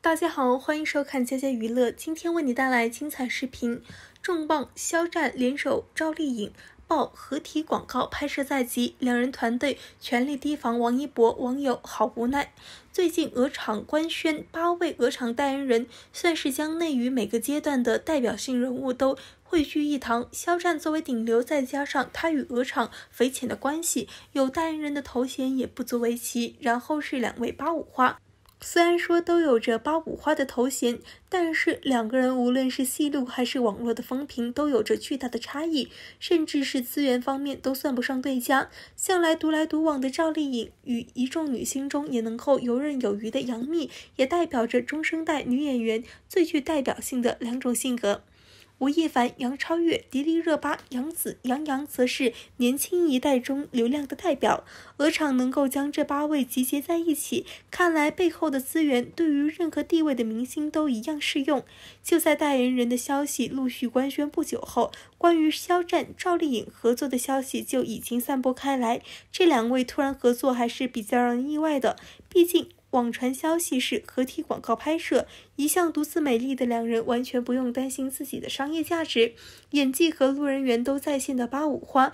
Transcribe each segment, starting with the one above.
大家好，欢迎收看佳佳娱乐，今天为你带来精彩视频。重磅！肖战联手赵丽颖爆合体广告拍摄在即，两人团队全力提防王一博，网友好无奈。最近鹅厂官宣八位鹅厂代言人，算是将内娱每个阶段的代表性人物都汇聚一堂。肖战作为顶流，再加上他与鹅厂匪浅的关系，有代言人的头衔也不足为奇。然后是两位八五花。虽然说都有着“八五花”的头衔，但是两个人无论是戏路还是网络的风评都有着巨大的差异，甚至是资源方面都算不上对家。向来独来独往的赵丽颖，与一众女星中也能够游刃有余的杨幂，也代表着中生代女演员最具代表性的两种性格。吴亦凡、杨超越、迪丽热巴、杨紫、杨洋则是年轻一代中流量的代表。鹅厂能够将这八位集结在一起，看来背后的资源对于任何地位的明星都一样适用。就在代言人的消息陆续官宣不久后，关于肖战、赵丽颖合作的消息就已经散播开来。这两位突然合作还是比较让人意外的，毕竟。网传消息是合体广告拍摄，一向独自美丽的两人完全不用担心自己的商业价值，演技和路人缘都在线的八五花。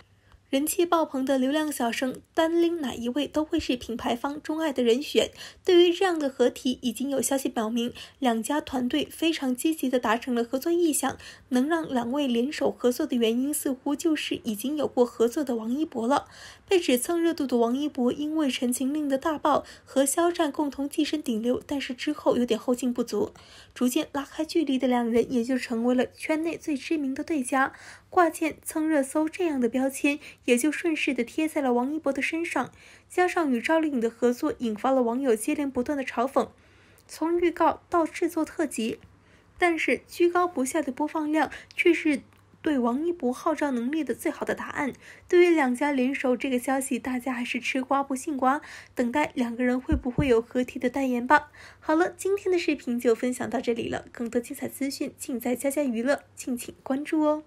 人气爆棚的流量小生，单拎哪一位都会是品牌方钟爱的人选。对于这样的合体，已经有消息表明，两家团队非常积极地达成了合作意向。能让两位联手合作的原因，似乎就是已经有过合作的王一博了。被指蹭热度的王一博，因为《陈情令》的大爆和肖战共同跻身顶流，但是之后有点后劲不足，逐渐拉开距离的两人，也就成为了圈内最知名的对家。挂件蹭热搜这样的标签也就顺势的贴在了王一博的身上，加上与赵丽颖的合作，引发了网友接连不断的嘲讽。从预告到制作特辑，但是居高不下的播放量却是对王一博号召能力的最好的答案。对于两家联手这个消息，大家还是吃瓜不信瓜，等待两个人会不会有合体的代言吧。好了，今天的视频就分享到这里了，更多精彩资讯尽在佳佳娱乐，敬请关注哦。